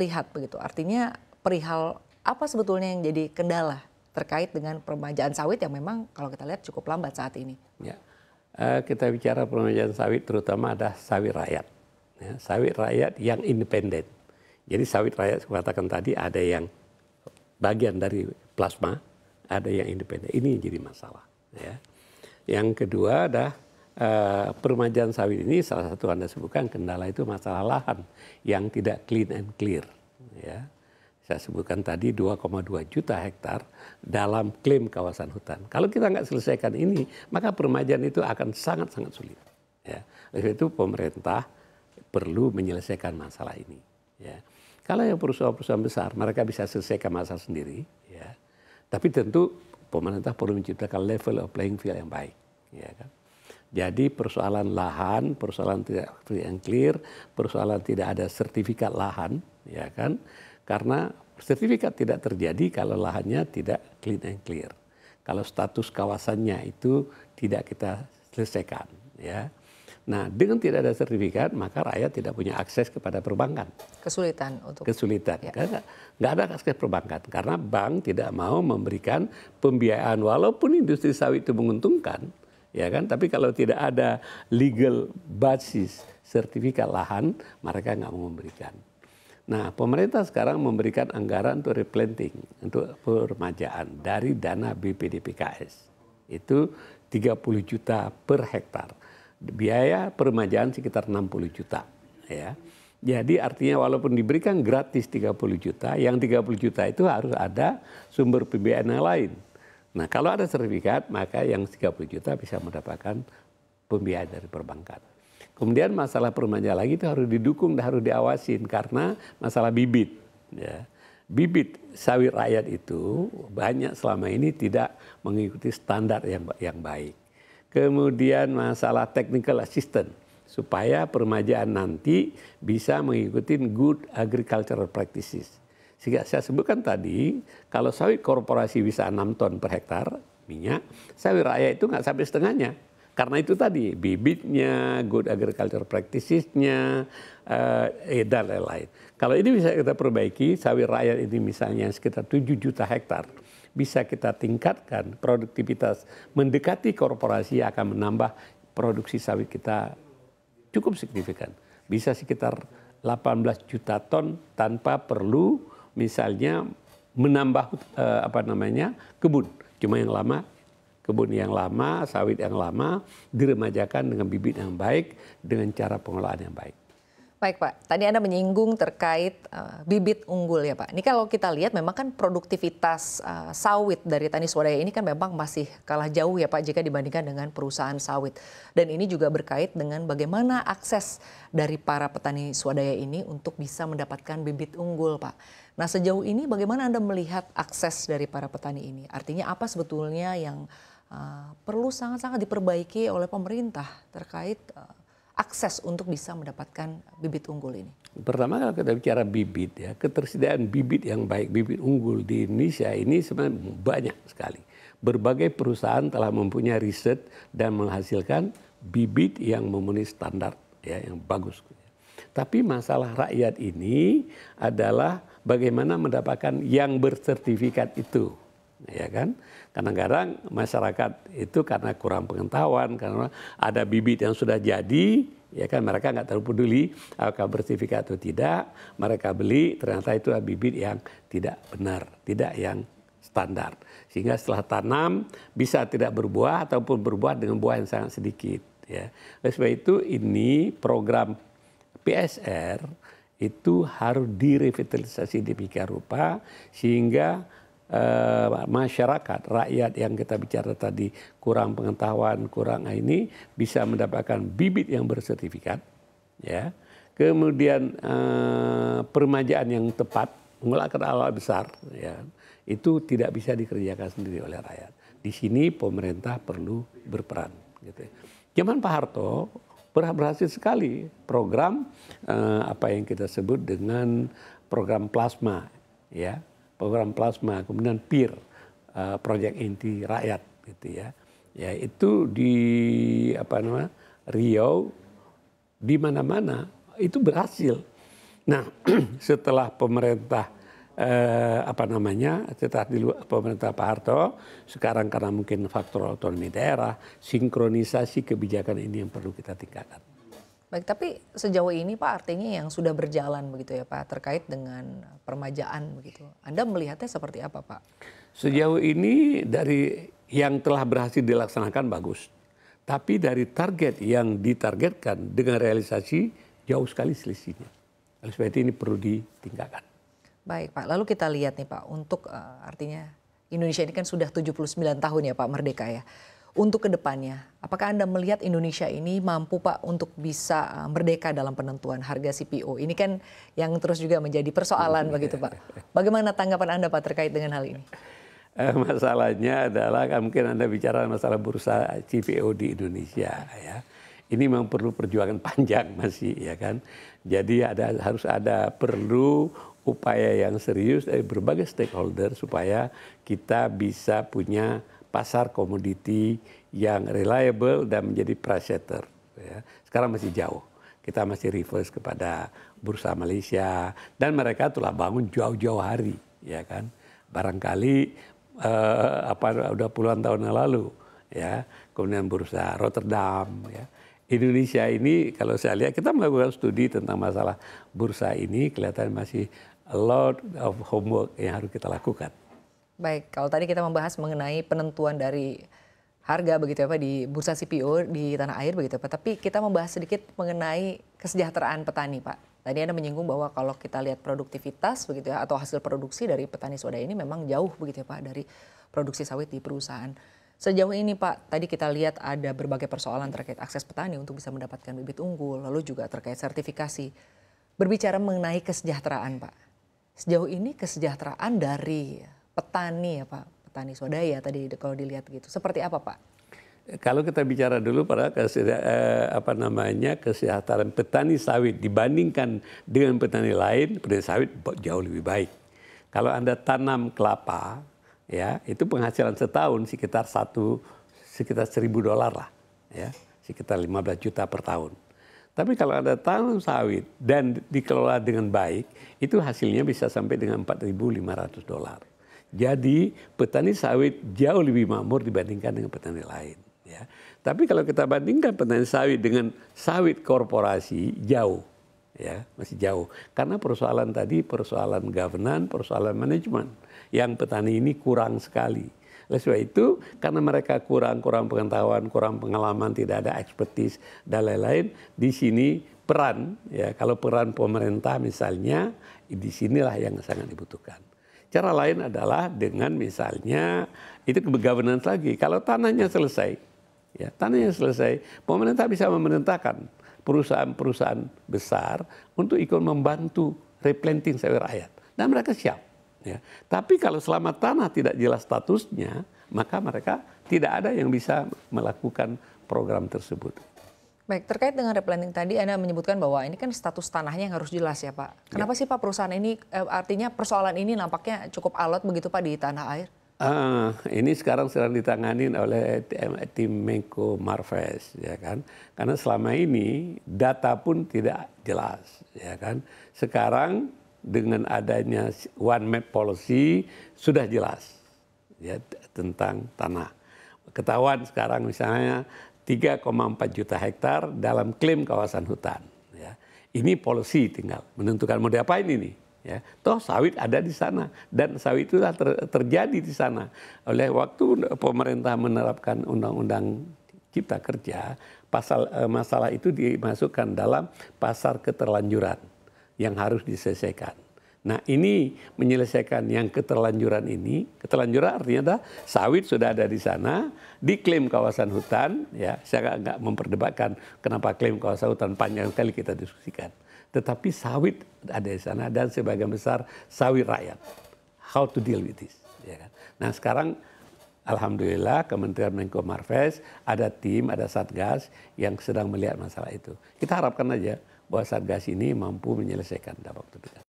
lihat begitu. Artinya perihal apa sebetulnya yang jadi kendala terkait dengan permajaan sawit yang memang kalau kita lihat cukup lambat saat ini. Ya. Eh, kita bicara permajaan sawit terutama ada sawit rakyat. Ya, sawit rakyat yang independen. Jadi sawit rakyat saya katakan tadi ada yang bagian dari plasma, ada yang independen. Ini yang jadi masalah. Ya. Yang kedua ada Uh, permajaan sawit ini salah satu anda sebutkan kendala itu masalah lahan yang tidak clean and clear ya saya sebutkan tadi 2,2 juta hektar dalam klaim kawasan hutan kalau kita nggak selesaikan ini maka permajaan itu akan sangat sangat sulit ya oleh itu pemerintah perlu menyelesaikan masalah ini ya kalau yang perusahaan-perusahaan besar mereka bisa selesaikan masalah sendiri ya tapi tentu pemerintah perlu menciptakan level of playing field yang baik ya kan jadi persoalan lahan, persoalan tidak free and clear, persoalan tidak ada sertifikat lahan, ya kan? Karena sertifikat tidak terjadi kalau lahannya tidak clean and clear. Kalau status kawasannya itu tidak kita selesaikan, ya. Nah, dengan tidak ada sertifikat, maka rakyat tidak punya akses kepada perbankan. Kesulitan untuk kesulitan, ya. karena nggak ada akses perbankan karena bank tidak mau memberikan pembiayaan walaupun industri sawit itu menguntungkan, ya kan? Tapi kalau tidak ada legal basis sertifikat lahan, mereka nggak mau memberikan. Nah, pemerintah sekarang memberikan anggaran untuk replanting, untuk permajaan dari dana BPDPKS. Itu 30 juta per hektar. Biaya permajaan sekitar 60 juta, ya. Jadi artinya walaupun diberikan gratis 30 juta, yang 30 juta itu harus ada sumber pembiayaan yang lain Nah kalau ada sertifikat maka yang 30 juta bisa mendapatkan pembiayaan dari perbankan. Kemudian masalah jalan lagi itu harus didukung dan harus diawasin karena masalah bibit. Ya. Bibit sawit rakyat itu banyak selama ini tidak mengikuti standar yang yang baik. Kemudian masalah technical assistant supaya permajaan nanti bisa mengikuti good agricultural practices sehingga saya sebutkan tadi, kalau sawit korporasi bisa 6 ton per hektar minyak, sawit raya itu nggak sampai setengahnya. Karena itu tadi, bibitnya, good agriculture practices eh, eh, dan lain-lain. Kalau ini bisa kita perbaiki, sawit raya ini misalnya sekitar 7 juta hektar, bisa kita tingkatkan produktivitas mendekati korporasi akan menambah produksi sawit kita cukup signifikan. Bisa sekitar 18 juta ton tanpa perlu misalnya menambah uh, apa namanya kebun cuma yang lama kebun yang lama sawit yang lama diremajakan dengan bibit yang baik dengan cara pengelolaan yang baik Baik Pak, tadi Anda menyinggung terkait uh, bibit unggul ya Pak. Ini kalau kita lihat memang kan produktivitas uh, sawit dari tani swadaya ini kan memang masih kalah jauh ya Pak jika dibandingkan dengan perusahaan sawit. Dan ini juga berkait dengan bagaimana akses dari para petani swadaya ini untuk bisa mendapatkan bibit unggul Pak. Nah sejauh ini bagaimana Anda melihat akses dari para petani ini? Artinya apa sebetulnya yang uh, perlu sangat-sangat diperbaiki oleh pemerintah terkait uh, akses untuk bisa mendapatkan bibit unggul ini? Pertama kalau kita bicara bibit ya, ketersediaan bibit yang baik, bibit unggul di Indonesia ini sebenarnya banyak sekali. Berbagai perusahaan telah mempunyai riset dan menghasilkan bibit yang memenuhi standar ya yang bagus tapi masalah rakyat ini adalah bagaimana mendapatkan yang bersertifikat itu. Ya kan? Kadang-kadang masyarakat itu karena kurang pengetahuan, karena ada bibit yang sudah jadi, ya kan mereka nggak terlalu peduli apakah bersertifikat atau tidak. Mereka beli, ternyata itu bibit yang tidak benar, tidak yang standar. Sehingga setelah tanam bisa tidak berbuah ataupun berbuah dengan buah yang sangat sedikit. Ya. Oleh sebab itu ini program PSR itu harus direvitalisasi demikian rupa sehingga eh, masyarakat, rakyat yang kita bicara tadi kurang pengetahuan, kurang ini bisa mendapatkan bibit yang bersertifikat, ya. Kemudian eh, permajaan yang tepat, mengelakkan alat besar, ya. Itu tidak bisa dikerjakan sendiri oleh rakyat. Di sini pemerintah perlu berperan, gitu. Ya. Zaman Pak Harto, berhasil sekali program eh, apa yang kita sebut dengan program plasma ya program plasma kemudian PIR eh, proyek inti rakyat gitu ya ya itu di apa namanya Riau di mana-mana itu berhasil nah setelah pemerintah eh, apa namanya tetap di luar pemerintah Pak Harto sekarang karena mungkin faktor otonomi daerah sinkronisasi kebijakan ini yang perlu kita tingkatkan. Baik, tapi sejauh ini Pak artinya yang sudah berjalan begitu ya Pak terkait dengan permajaan begitu. Anda melihatnya seperti apa Pak? Sejauh ini dari yang telah berhasil dilaksanakan bagus. Tapi dari target yang ditargetkan dengan realisasi jauh sekali selisihnya. Oleh sebab itu ini perlu ditingkatkan. Baik Pak, lalu kita lihat nih Pak, untuk uh, artinya Indonesia ini kan sudah 79 tahun ya Pak merdeka ya. Untuk kedepannya, apakah Anda melihat Indonesia ini mampu Pak untuk bisa eh, merdeka dalam penentuan harga CPO? Ini kan yang terus juga menjadi persoalan hmm. begitu Pak. Bagaimana tanggapan Anda Pak terkait dengan hal ini? Eh, masalahnya adalah kan mungkin Anda bicara masalah bursa CPO di Indonesia ya ini memang perlu perjuangan panjang masih ya kan. Jadi ada harus ada perlu upaya yang serius dari berbagai stakeholder supaya kita bisa punya pasar komoditi yang reliable dan menjadi price setter. Ya. Sekarang masih jauh. Kita masih reverse kepada bursa Malaysia dan mereka telah bangun jauh-jauh hari, ya kan? Barangkali eh, apa udah puluhan tahun yang lalu, ya. Kemudian bursa Rotterdam, ya. Indonesia ini kalau saya lihat kita melakukan studi tentang masalah bursa ini kelihatan masih a lot of homework yang harus kita lakukan. Baik, kalau tadi kita membahas mengenai penentuan dari harga begitu ya Pak di bursa CPO di tanah air begitu ya Pak. Tapi kita membahas sedikit mengenai kesejahteraan petani Pak. Tadi Anda menyinggung bahwa kalau kita lihat produktivitas begitu ya atau hasil produksi dari petani swadaya ini memang jauh begitu ya Pak dari produksi sawit di perusahaan. Sejauh ini Pak, tadi kita lihat ada berbagai persoalan terkait akses petani untuk bisa mendapatkan bibit unggul, lalu juga terkait sertifikasi. Berbicara mengenai kesejahteraan Pak, sejauh ini kesejahteraan dari petani ya Pak, petani swadaya tadi kalau dilihat gitu. Seperti apa Pak? Kalau kita bicara dulu pada eh, apa namanya kesejahteraan petani sawit dibandingkan dengan petani lain, petani sawit jauh lebih baik. Kalau Anda tanam kelapa, ya itu penghasilan setahun sekitar satu sekitar seribu dolar lah, ya sekitar 15 juta per tahun. Tapi kalau ada tanam sawit dan dikelola dengan baik, itu hasilnya bisa sampai dengan 4.500 dolar. Jadi petani sawit jauh lebih makmur dibandingkan dengan petani lain. Ya. Tapi kalau kita bandingkan petani sawit dengan sawit korporasi jauh, ya masih jauh. Karena persoalan tadi persoalan governance, persoalan manajemen yang petani ini kurang sekali. Oleh sebab itu, karena mereka kurang kurang pengetahuan, kurang pengalaman, tidak ada expertise dan lain-lain, di sini peran ya kalau peran pemerintah misalnya di sinilah yang sangat dibutuhkan. Cara lain adalah dengan misalnya itu governance lagi. Kalau tanahnya selesai, ya tanahnya selesai, pemerintah bisa memerintahkan perusahaan-perusahaan besar untuk ikut membantu replanting sawit rakyat. Dan mereka siap Ya. Tapi kalau selama tanah tidak jelas statusnya, maka mereka tidak ada yang bisa melakukan program tersebut. Baik, terkait dengan replanting tadi Anda menyebutkan bahwa ini kan status tanahnya yang harus jelas ya Pak. Ya. Kenapa ya. sih Pak perusahaan ini, eh, artinya persoalan ini nampaknya cukup alot begitu Pak di tanah air? Uh, ini sekarang sedang ditangani oleh tim, tim Menko Marves, ya kan? Karena selama ini data pun tidak jelas, ya kan? Sekarang dengan adanya one map policy sudah jelas ya tentang tanah. Ketahuan sekarang misalnya 3,4 juta hektar dalam klaim kawasan hutan. Ya. Ini policy tinggal menentukan mau diapain ini. Ya. Toh sawit ada di sana dan sawit itulah ter, terjadi di sana. Oleh waktu pemerintah menerapkan undang-undang cipta kerja, pasal eh, masalah itu dimasukkan dalam pasar keterlanjuran yang harus diselesaikan. Nah ini menyelesaikan yang keterlanjuran ini. Keterlanjuran artinya dah sawit sudah ada di sana, diklaim kawasan hutan. Ya, saya nggak memperdebatkan kenapa klaim kawasan hutan panjang sekali kita diskusikan. Tetapi sawit ada di sana dan sebagian besar sawit rakyat. How to deal with this? Ya kan? Nah sekarang Alhamdulillah Kementerian Menko Marves ada tim, ada satgas yang sedang melihat masalah itu. Kita harapkan aja bahwa Satgas ini mampu menyelesaikan dampak